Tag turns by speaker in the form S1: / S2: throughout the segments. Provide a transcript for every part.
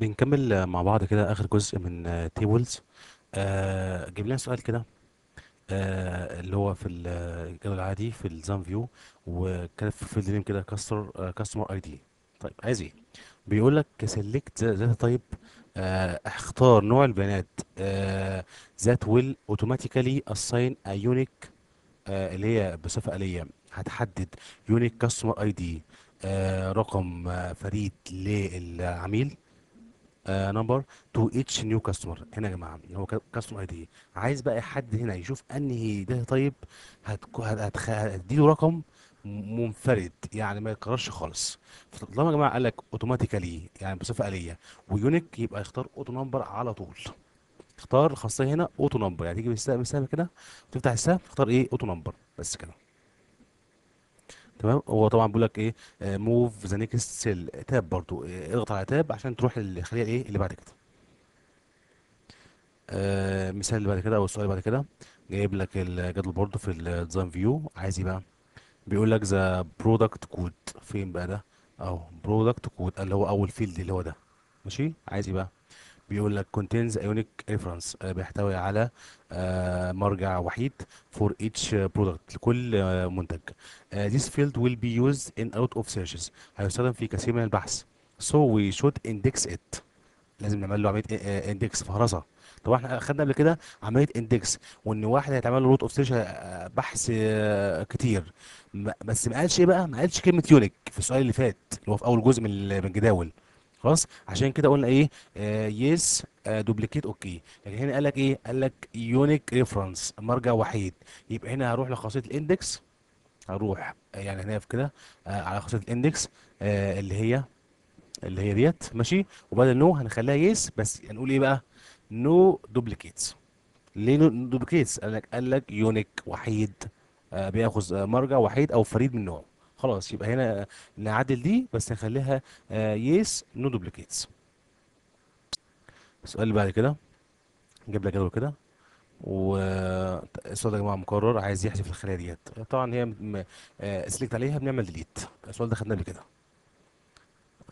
S1: بنكمل مع بعض كده آخر جزء من تيبلز آه, آه، جيب لنا سؤال كده آه، اللي هو في الجدول العادي في الزام فيو وكان في الفيلد نيم كده كاستر كاستمر اي دي طيب عايز ايه بيقول لك سيلكت داتا تايب اختار نوع البيانات ذات ويل اوتوماتيكالي اساين ا يونيك اللي هي بصفه آلية هتحدد يونيك كاستمر اي دي رقم آه، فريد للعميل نمبر تو اتش نيو كاستمر هنا يا جماعه هو كاستمر اي دي عايز بقى حد هنا يشوف انهي ده طيب هتديله رقم منفرد يعني ما يتكررش خالص فطالما يا جماعه قال لك اوتوماتيكالي يعني بصفه اليه ويونيك يبقى يختار اوتو نمبر على طول اختار خاصيه هنا اوتو نمبر يعني تيجي بالسهم كده تفتح السهم تختار ايه اوتو نمبر بس كده تمام هو طبعا بيقول لك ايه موف ذا نيكست سيل تاب برضو آه، اضغط على تاب عشان تروح للخليه الايه اللي بعد كده آه مثال اللي بعد كده او السؤال اللي بعد كده جايب لك الجدول برضو في الديزاين فيو عايز ايه بقى بيقول لك ذا برودكت كود فين بقى ده اهو برودكت كود اللي هو اول فيلد اللي هو ده ماشي عايز ايه بقى بيقول لك contains ionic reference آه، بيحتوي على آه، مرجع وحيد for each product لكل آه، منتج this field will be used in out of searches هيستخدم في كثير من البحث so we should index it لازم نعمل له عمليه اندكس فهرسه طب احنا خدنا قبل كده عمليه اندكس وان واحد هيتعمل له روت اوف سيرش بحث كتير بس ما قالش ايه بقى ما قالش كلمه يونيك في السؤال اللي فات اللي هو في اول جزء من الجداول خلاص عشان كده قلنا ايه يس دوبليكيت اوكي لكن هنا قال لك ايه قال لك يونيك ريفرنس مرجع وحيد يبقى هنا هروح لخاصيه الاندكس هروح آه، يعني هنا في كده آه، على خاصيه الاندكس آه، اللي هي اللي هي ديت ماشي وبدل نو هنخليها يس بس هنقول ايه بقى نو دوبليكيتس ليه نو دوبليكيتس قال لك قال لك يونيك وحيد بياخذ مرجع وحيد او فريد من نوعه خلاص يبقى هنا نعدل دي بس نخليها يس نو دوبليكيتس السؤال اللي بعد كده نجيب لك جدول كده والسؤال آه، ده يا جماعه مكرر عايز يحذف الخلايا ديت طبعا هي سلكت آه، عليها بنعمل ديليت السؤال ده خدناه قبل كده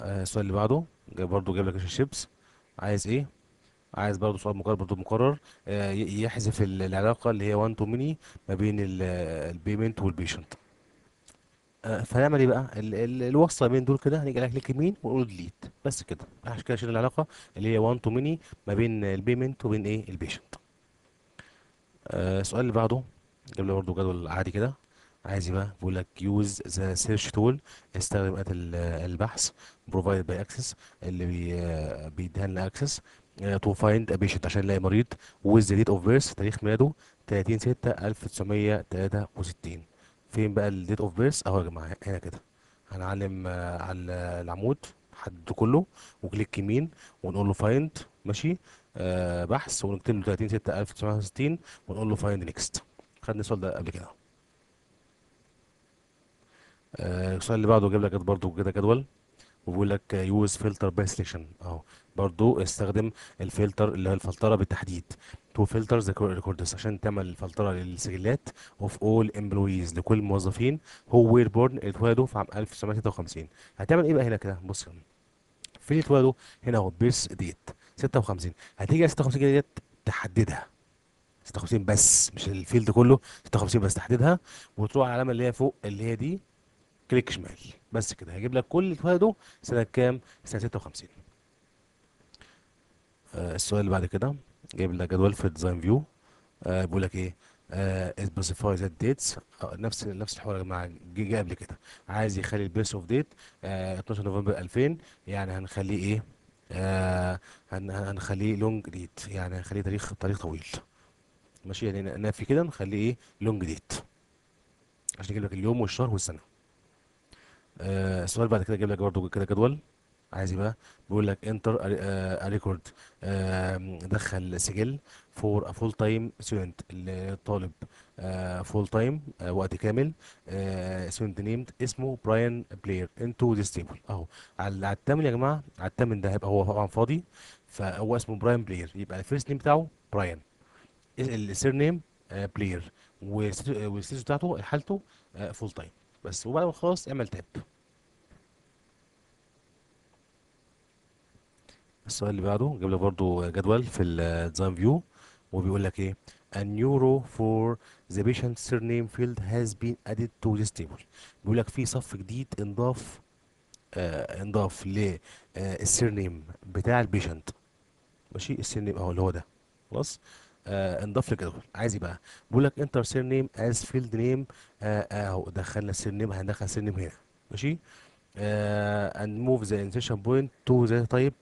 S1: آه، السؤال اللي بعده برضه جايب لك الشيبس عايز ايه عايز برضه سؤال مكرر برضه مكرر يحذف العلاقه اللي هي 1 تو ميني ما بين البيمنت والبيشنت فنعمل فهنعمل ايه بقى ال- ال- الوصله بين دول كده هنيجي على كليك يمين ونقول ديليت بس كده عشان كده شيل العلاقه اللي هي وان تو ميني ما بين البيمنت وبين ايه البيشنت آه، السؤال اللي بعده جاب لي برضه جدول عادي كده عايز بقى بيقول لك يوز ذا سيرش تول استخدم اداة البحث بروفايد باي اكسس اللي بي آه، بيديها لنا اكسس تو فايند بيشنت عشان نلاقي مريض ويز ديت اوف بيرث تاريخ ميلاده 30 6 1963 فين بقى الديت اوف بيرث اهو يا جماعه هنا كده هنعلم آه، على العمود حد كله وكليك يمين ونقول له فايند ماشي آه، بحث ونكتب له 30 6 1960 ونقول له فايند نيكست خدنا السؤال ده قبل كده آه، السؤال اللي بعده جاب لك برضه كده جدول وبيقول لك يوز فلتر باي سيكشن اهو برضو استخدم الفلتر اللي هي الفلتره بالتحديد تو فلترز ريكوردز عشان تعمل الفلتره للسجلات اوف اول امبلويز لكل الموظفين هو وير بورن اتولدوا في عام 1956 هتعمل ايه بقى هنا كده بص في فين اتولدوا هنا اهو بيرث ديت 56 هتيجي 56 ديت تحددها 56 بس مش الفيلد كله 56 بس تحددها وتروح على العلامه اللي هي فوق اللي هي دي كليك شمال بس كده هيجيب لك كل فايده سنه كام سنه 56 آه السؤال اللي بعد كده جايب لك جدول في ديزاين فيو آه بيقول لك ايه سبيسيفاي ذات ديتس نفس نفس الحوار يا جماعه جه قبل كده عايز يخلي البيس اوف ديت 12 نوفمبر 2000 يعني هنخليه ايه آه هنخليه لونج ديت يعني هنخليه تاريخ تاريخ طويل ماشي يعني نافي كده نخليه ايه لونج ديت عشان يجيب لك اليوم والشهر والسنه آه السؤال بعد كده جايب لك برضه كده جدول عايز ايه بقى بيقول لك انتر آه، ريكورد آه، دخل سجل فور ا فول تايم ستودنت الطالب فول تايم وقت كامل ستودنت آه، نيمد اسمه براين بلاير انتو ذيس تيبل اهو على الثامن يا جماعه على الثامن ده هيبقى هو طبعا فاضي فهو اسمه براين بلاير يبقى الفيرست نيم بتاعه براين السير نيم بلاير والستيتس بتاعته حالته فول تايم بس وبعد ما خلاص اعمل تاب السؤال اللي بعده جاب لك برضه جدول في الديزاين فيو وبيقول لك ايه a new row for the patient surname field has been added to this table بيقول لك في صف جديد انضاف آه انضاف للسيرنيم آه بتاع البيشنت ماشي السيرنيم اهو اللي هو ده خلاص آه انضاف للجدول عايز ايه بقى بيقول لك انتر سير نيم از فيلد نيم اهو دخلنا السير نيم هندخل السير نيم هنا ماشي اند موف ذا انسيشن بوينت تو ذا تايب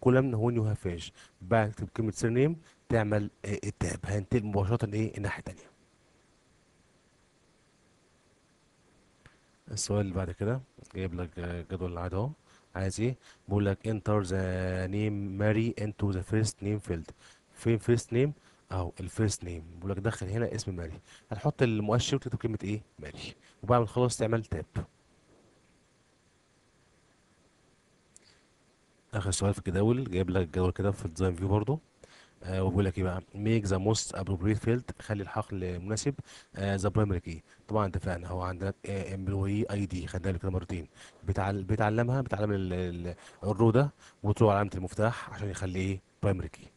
S1: كولم وين يو هاف فينش بكتب كلمه سير نيم تعمل التاب آه، هنتقل مباشره ايه الناحيه الثانيه السؤال اللي بعد كده جايب لك آه، جدول العاده اهو عايز ايه بيقول لك انتر ذا نيم ماري انتو ذا فيرست نيم فيلد فين فيرست نيم اهو الفيرست نيم بيقول لك دخل هنا اسم ماري هنحط المؤشر وتكتب كلمه ايه ماري وبعد ما تخلص تعمل تاب اخر سؤال في الجداول جايب لك الجدول كده في الديزاين فيو برضو آه وبيقول لك ايه بقى ميك ذا موست ابروبريت فيلد خلي الحقل مناسب ذا برايمري كي طبعا اتفقنا هو عندنا امبلوي اي دي خدنا بالك كده مرتين بيتعلمها بيتعلم الرو ده وتروح علامه المفتاح عشان يخلي ايه برايمري كي